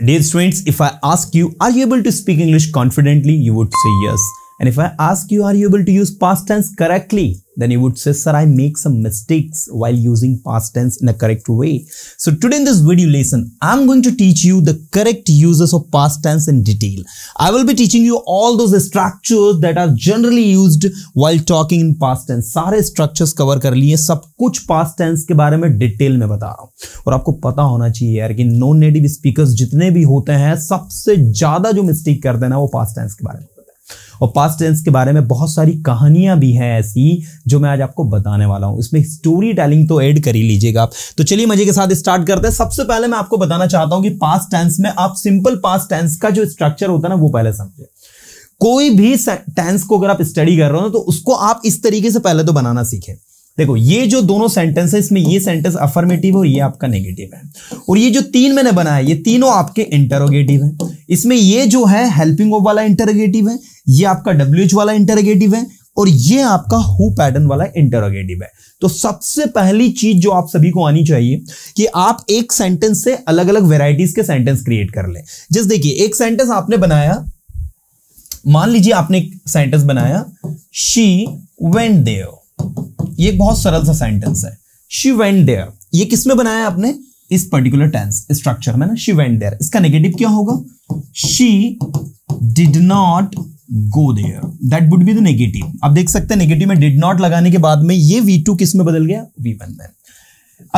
Dear students, if I ask you, are you able to speak English confidently? You would say yes. And if I ask you, are you able to use past tense correctly? Then you would say, sir, I make some mistakes while using past tense in a correct way. So today in this video lesson, I'm going to teach you the correct uses of past tense in detail. I will be teaching you all those structures that are generally used while talking in past tense. sare structures cover kar liye sab kuch past tense ke बारे mein detail mein bata raha hu aur aapko pata hona chahiye yaar ki non native speakers jitne bhi hote hain sabse ज्यादा jo mistake karte hain na wo past tense ke बारे mein और past tense के बारे में बहुत सारी कहानियां भी हैं ऐसी जो मैं आज आपको बताने वाला हूं इसमें स्टोरी टेलिंग तो ऐड कर ही लीजिएगा आप तो चलिए मजे के साथ स्टार्ट करते हैं सबसे पहले मैं आपको बताना चाहता हूं कि पास्ट टेंस में आप सिंपल पास्ट टेंस का जो स्ट्रक्चर होता है ना वो पहले समझे कोई भी टेंस को अगर आप स्टडी कर रहे हो ना तो उसको आप इस तरीके से पहले तो बनाना सीखें देखो ये जो दोनों सेंटेंस है इसमें ये सेंटेंस अफर्मेटिव और ये आपका नेगेटिव है और ये जो तीन मैंने बनाया ये तीनों आपके इंटरोगेटिव है इसमें ये जो है हेल्पिंग ऑफ वाला इंटरोगेटिव है ये आपका डब्ल्यू वाला इंटरोगेटिव है और ये आपका हु पैटर्न वाला इंटरोगेटिव है तो सबसे पहली चीज जो आप सभी को आनी चाहिए कि आप एक सेंटेंस से अलग अलग वेराइटीज के सेंटेंस क्रिएट कर ले जैसे देखिए एक सेंटेंस आपने बनाया मान लीजिए आपने एक सेंटेंस बनाया शी वेंट देव ये एक बहुत सरल सा सेंटेंस है शी वेंट देव ये किसमें बनाया आपने इस पर्टिकुलर टेंस स्ट्रक्चर में ना शी वेंट देर इसका नेगेटिव क्या होगा she did not go there that would be the negative आप देख सकते हैं नेगेटिव में डिड नॉट लगाने के बाद में ये वी टू किस में बदल गया वी वन में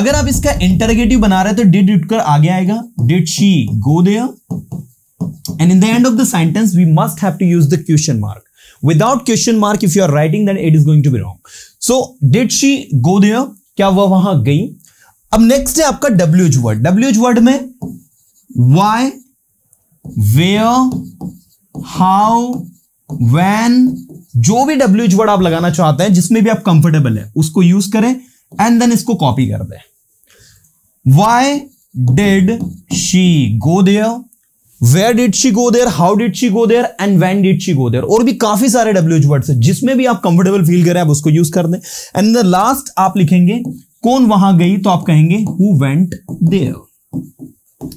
अगर आप इसका इंटरगेटिव बना रहे तो डिड उठकर आगे आएगा did she go there and in the end of the sentence we must have to use the question mark without question mark if you are writing that it is going to be wrong so did she go there क्या वह वहां गई अब next है आपका W H word W H word में why where how when जो भी डब्ल्यू एच वर्ड आप लगाना चाहते हैं जिसमें भी आप कंफर्टेबल है उसको यूज करें एंड देन इसको कॉपी कर दें why did she go there where did she go there how did she go there and when did she go there और भी काफी सारे डब्ल्यू एच वर्ड्स है जिसमें भी आप कंफर्टेबल फील करें आप उसको यूज कर दें एंड द लास्ट आप लिखेंगे कौन वहां गई तो आप कहेंगे हु वेंट देयर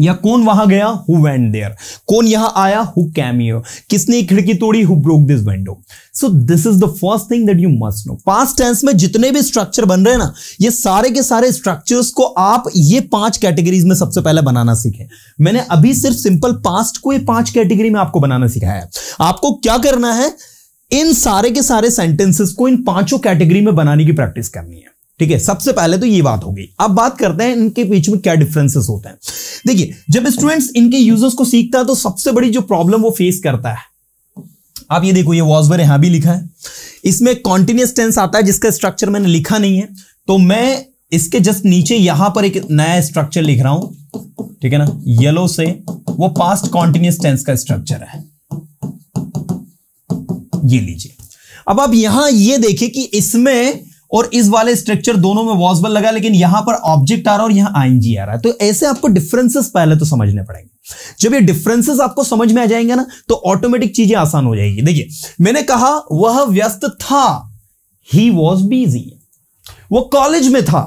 या कौन वहां गया हु वेंट देयर कौन यहां आया हु कैम यू किसने खिड़की तोड़ी who broke this window so this is the first thing that you must know past tense में जितने भी स्ट्रक्चर बन रहे हैं ना ये सारे के सारे स्ट्रक्चर्स को आप ये पांच कैटेगरीज में सबसे पहले बनाना सीखें मैंने अभी सिर्फ सिंपल पास्ट को ये पांच कैटेगरी में आपको बनाना सिखाया है आपको क्या करना है इन सारे के सारे सेंटेंसेस को इन पांचों कैटेगरी में बनाने की प्रैक्टिस करनी है ठीक है सबसे पहले तो ये बात होगी अब बात करते हैं इनके बीच में क्या डिफरेंसेस होते हैं देखिए जब स्टूडेंट्स इनके यूजर्स को सीखता है तो सबसे बड़ी जो प्रॉब्लम वो फेस करता है आप ये देखो ये वॉजवर यहां भी लिखा है इसमें कॉन्टिन्यूस टेंस आता है जिसका स्ट्रक्चर मैंने लिखा नहीं है तो मैं इसके जस्ट नीचे यहां पर एक नया स्ट्रक्चर लिख रहा हूं ठीक है ना येलो से वो पास्ट कॉन्टिन्यूस टेंस का स्ट्रक्चर है ये लीजिए अब आप यहां ये देखिए कि इसमें और इस वाले स्ट्रक्चर दोनों में वॉजबल लगा लेकिन यहां पर ऑब्जेक्ट आ रहा है और यहां आईएनजी आ रहा है तो ऐसे आपको डिफरेंसेस पहले तो समझने पड़ेंगे जब ये डिफरेंसेस आपको समझ में आ जाएंगे ना तो ऑटोमेटिक चीजें आसान हो जाएगी देखिए मैंने कहा वह व्यस्त था ही वॉज बिजी वो कॉलेज में था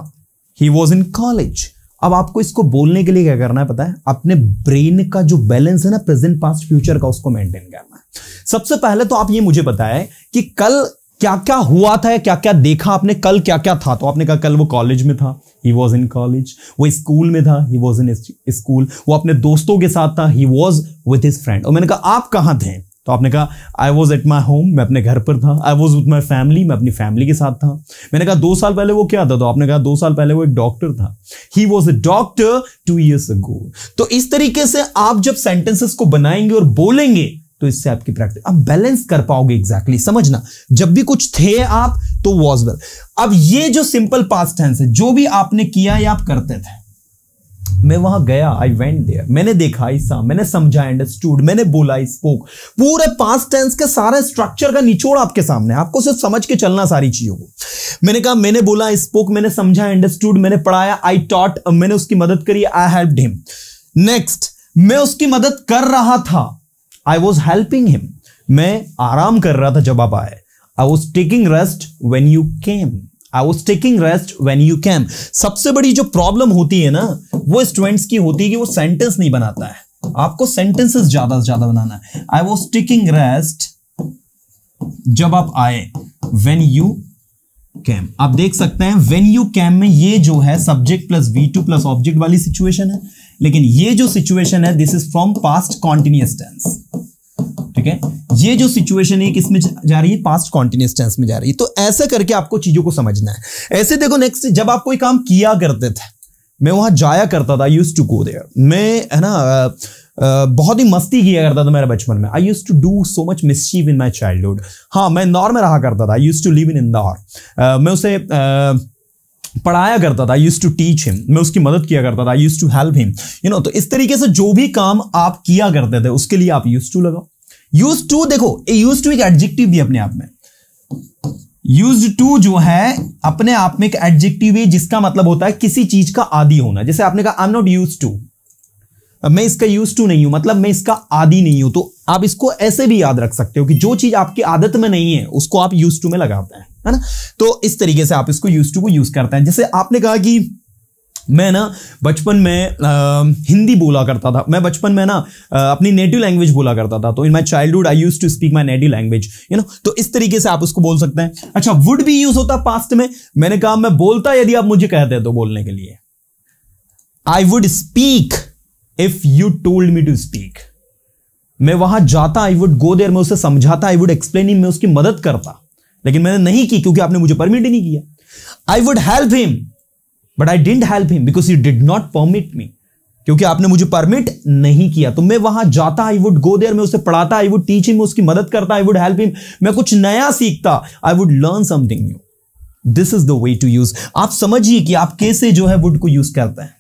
ही वॉज इन कॉलेज अब आपको इसको बोलने के लिए क्या करना है पता है अपने ब्रेन का जो बैलेंस है ना प्रेजेंट पास्ट फ्यूचर का उसको मेंटेन करना है सबसे पहले तो आप ये मुझे बताएं कि कल क्या क्या हुआ था क्या क्या देखा आपने कल क्या क्या था तो आपने कहा कल वो कॉलेज में था ही वॉज इन कॉलेज वो स्कूल में था ही वॉज इन स्कूल वो अपने दोस्तों के साथ था he was with his friend और मैंने कहा आप कहाँ थे तो आपने कहा I was at my home मैं अपने घर पर था I was with my family मैं अपनी फैमिली के साथ था मैंने कहा दो साल पहले वो क्या था तो आपने कहा दो साल पहले वो एक डॉक्टर था he was a doctor two years ago तो इस तरीके से आप जब सेंटेंसेस को बनाएंगे और बोलेंगे तो इससे आपकी प्रैक्टिस आप बैलेंस कर पाओगे एग्जैक्टली exactly, समझना जब भी कुछ थे आप तो वॉज वेल अब ये जो सिंपल पास्ट टेंस है जो भी आपने किया या आप करते थे मैं वहां गया आई वेंट देयर मैंने देखा ऐसा मैंने समझा अंडरस्टूड मैंने बोला आई स्पोक पूरे पास्ट टेंस के सारे स्ट्रक्चर का निचोड़ आपके सामने आपको सिर्फ समझ के चलना सारी चीजों को मैंने कहा मैंने बोला आई स्पोक मैंने समझा अंडरस्टूड मैंने पढ़ाया आई टॉट मैंने उसकी मदद करी आई हेल्प हिम नेक्स्ट मैं उसकी मदद कर रहा था आई वॉज हेल्पिंग हिम मैं आराम कर रहा था जब आप आए I was taking rest when you came I was taking rest when you came सबसे बड़ी जो प्रॉब्लम होती है ना वो स्टूडेंट्स की होती है कि वो सेंटेंस नहीं बनाता है आपको सेंटेंसेस ज्यादा से ज्यादा बनाना है आई वॉज टेकिंग रेस्ट जब आप आए वेन यू कैम आप देख सकते हैं वेन यू कैम में ये जो है subject plus V two plus object वाली सिचुएशन है लेकिन ये जो सिचुएशन है this is from past continuous tense ठीक है ये जो सिचुएशन है किसमें जा रही है पास्ट कॉन्टिन्यूस टेंस में जा रही है तो ऐसा करके आपको चीजों को समझना है ऐसे देखो नेक्स्ट जब आप कोई काम किया करते थे मैं वहां जाया करता था यूज टू गो देयर मैं है ना Uh, बहुत ही मस्ती किया करता था मेरे बचपन में I used to do so much mischief in my childhood हाँ मैं इंदौर में रहा करता था I used to live in Indore मैं उसे uh, पढ़ाया करता था यूज टू टीच हिम मैं उसकी मदद किया करता था used to help him you know तो इस तरीके से जो भी काम आप किया करते थे उसके लिए आप यूज टू लगाओ यूज टू देखो ये यूज टू एक एडजेक्टिव भी अपने आप में यूज टू जो है अपने आप में एक एडजेक्टिव है जिसका मतलब होता है किसी चीज का आदि होना जैसे आपने कहा I am not used to मैं इसका यूज टू नहीं हूं मतलब मैं इसका आदि नहीं हूं तो आप इसको ऐसे भी याद रख सकते हो कि जो चीज आपकी आदत में नहीं है उसको आप यूज टू में लगाते हैं है ना तो इस तरीके से आप इसको यूज टू को यूज करते हैं जैसे आपने कहा कि मैं ना बचपन में आ, हिंदी बोला करता था मैं बचपन में ना आ, अपनी नेटिव लैंग्वेज बोला करता था तो in my childhood I used to speak my native language you know तो इस तरीके से आप उसको बोल सकते हैं अच्छा वुड भी यूज होता पास्ट में मैंने कहा मैं बोलता यदि आप मुझे कहते तो बोलने के लिए I would speak if you told me to speak मैं वहां जाता आई वुड गो देर मैं उसे समझाता आई वुड एक्सप्लेन मैं उसकी मदद करता लेकिन मैंने नहीं की क्योंकि आपने मुझे परमिट ही नहीं किया I would help him but I didn't help him because you did not permit me क्योंकि आपने मुझे परमिट नहीं किया तो मैं वहां जाता आई वुड गो देयर मैं उसे पढ़ाता आई वुड टीच हिम उसकी मदद करता आई वुड हेल्प हिम मैं कुछ नया सीखता I would learn something new this is the way to use आप समझिए कि आप कैसे जो है वुड को यूज करते हैं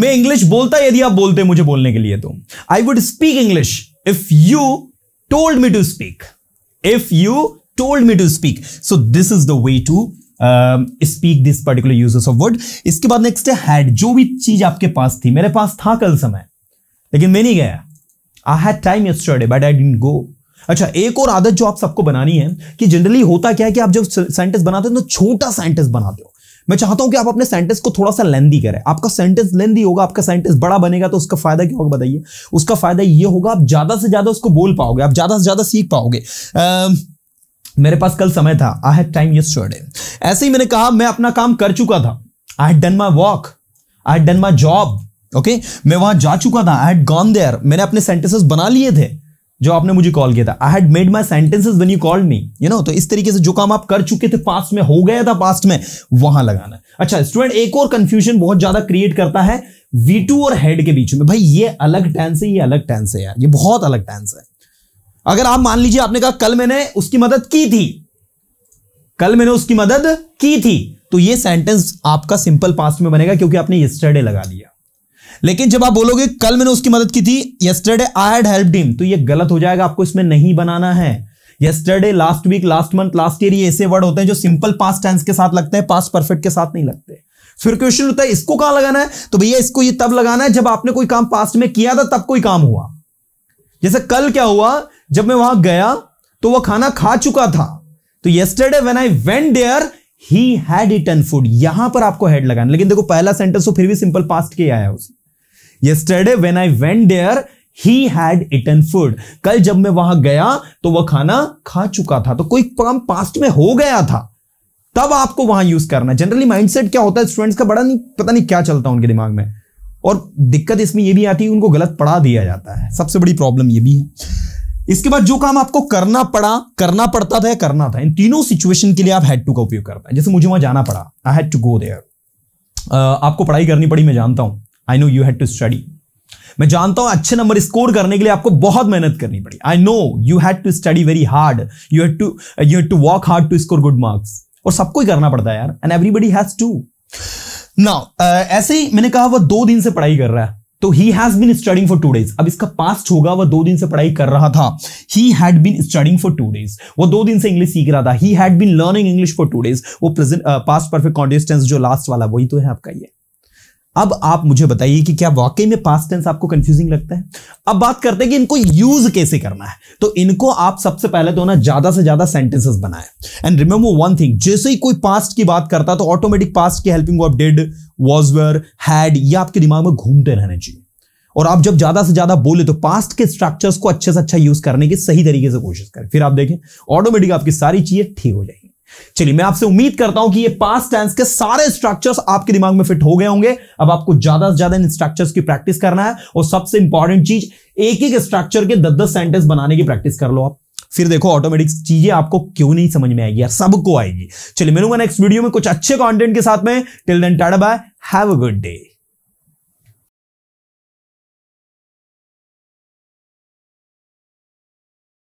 मैं इंग्लिश बोलता यदि आप बोलते मुझे बोलने के लिए तो I would speak English if you told me to speak if you told me to speak so this is the way to speak this particular uses of word इसके बाद नेक्स्ट हैड जो भी चीज आपके पास थी मेरे पास था कल समय लेकिन मैं नहीं गया I had time yesterday but I didn't go अच्छा एक और आदत जो आप सबको बनानी है कि जनरली होता क्या है कि आप जब सेंटेंस बनाते हो तो छोटा सेंटेंस बनाते हो मैं चाहता हूं कि आप अपने सेंटेंस को थोड़ा सा लेंदी करें आपका सेंटेंस लेंदी होगा आपका सेंटेंस बड़ा बनेगा तो उसका फायदा क्या होगा बताइए उसका फायदा ये होगा आप ज्यादा से ज्यादा उसको बोल पाओगे आप ज्यादा से ज्यादा सीख पाओगे आ, मेरे पास कल समय था आई हैड टाइम यस्टरडे ऐसे ही मैंने कहा मैं अपना काम कर चुका था I had done my work I had done my job okay मैं वहां जा चुका था आई हैड गॉन देयर मैंने अपने सेंटेंसेस बना लिए थे जो आपने मुझे कॉल किया था I had made my sentences when you called me you know तो इस तरीके से जो काम आप कर चुके थे पास्ट में हो गया था पास्ट में वहां लगाना अच्छा स्टूडेंट एक और कंफ्यूजन बहुत ज्यादा क्रिएट करता है वी टू और हेड के बीच में भाई ये अलग टेंस है ये अलग टेंस है यार ये बहुत अलग टेंस है अगर आप मान लीजिए आपने कहा कल मैंने उसकी मदद की थी कल मैंने उसकी मदद की थी तो ये सेंटेंस आपका सिंपल पास्ट में बनेगा क्योंकि आपने यस्टरडे लगा दिया लेकिन जब आप बोलोगे कल मैंने उसकी मदद की थी yesterday I had help him तो ये गलत हो जाएगा आपको इसमें नहीं बनाना है yesterday last week last month last year ये ऐसे वर्ड होते हैं जो सिंपल पास्ट टेंस के साथ लगते हैं पास्ट परफेक्ट के साथ नहीं लगते फिर क्वेश्चन होता है इसको कहां लगाना है तो भैया इसको ये तब लगाना है जब आपने कोई काम पास्ट में किया था तब कोई काम हुआ जैसे कल क्या हुआ जब मैं वहां गया तो वह खाना खा चुका था तो yesterday when I went there he had eaten food यहां पर आपको हेड लगाना लेकिन देखो पहला सेंटेंस तो फिर भी सिंपल पास्ट के आया उसने yesterday when I went there he had eaten food कल जब मैं वहां गया तो वह खाना खा चुका था तो कोई काम पास्ट में हो गया था तब आपको वहां यूज करना जनरली माइंडसेट क्या होता है स्टूडेंट्स का बड़ा नहीं पता नहीं क्या चलता उनके दिमाग में और दिक्कत इसमें यह भी आती है उनको गलत पढ़ा दिया जाता है सबसे बड़ी प्रॉब्लम यह भी है इसके बाद जो काम आपको करना पड़ा करना पड़ता था या करना था इन तीनों सिचुएशन के लिए आप हैड टू का उपयोग करते है जैसे मुझे वहां जाना पड़ा I had to go there आपको पढ़ाई करनी पड़ी मैं जानता हूं I know you had to study मैं जानता हूं अच्छे नंबर स्कोर करने के लिए आपको बहुत मेहनत करनी पड़ी I know you had to study very hard you had to you had to work hard to score good marks और सबको ही करना पड़ता है यार एंड एवरीबडी हैज टू ना ऐसे ही मैंने कहा वो दो दिन से पढ़ाई कर रहा है तो he has been studying for two days अब इसका पास्ट होगा वह दो दिन से पढ़ाई कर रहा था he had been studying for two days वो दो दिन से इंग्लिश सीख रहा था he had been learning English for two days वो प्रेजेंट पास्ट परफेक्ट कॉन्टेस्टेंस जो लास्ट वाला वही तो है आपका ये अब आप मुझे बताइए कि क्या वाकई में पास्ट टेंस आपको कंफ्यूजिंग लगता है अब बात करते हैं कि इनको यूज कैसे करना है तो इनको आप सबसे पहले तो ना ज्यादा से ज्यादा सेंटेंसेस बनाए एंड रिमेम्बर वन थिंग जैसे ही कोई पास्ट की बात करता है तो ऑटोमेटिक पास्ट की helping verb did was were had ये आपके दिमाग में घूमते रहने चाहिए और आप जब ज्यादा से ज्यादा बोले तो पास्ट के स्ट्रक्चर्स को अच्छे से अच्छा यूज करने की सही तरीके से कोशिश करें फिर आप देखें ऑटोमेटिक आपकी सारी चीजें ठीक हो जाएगी चलिए मैं आपसे उम्मीद करता हूं कि ये पास टेंस के सारे स्ट्रक्चर्स आपके दिमाग में फिट हो गए होंगे अब आपको ज्यादा से ज्यादा इन स्ट्रक्चर्स की प्रैक्टिस करना है और सबसे इंपॉर्टेंट चीज एक एक स्ट्रक्चर के दस दस सेंटेंस बनाने की प्रैक्टिस कर लो आप फिर देखो ऑटोमेटिक चीजें आपको क्यों नहीं समझ में आएगी यार सबको आएगी चलिए मिलूंगा नेक्स्ट वीडियो में कुछ अच्छे कॉन्टेंट के साथ में till then tata bye have a good day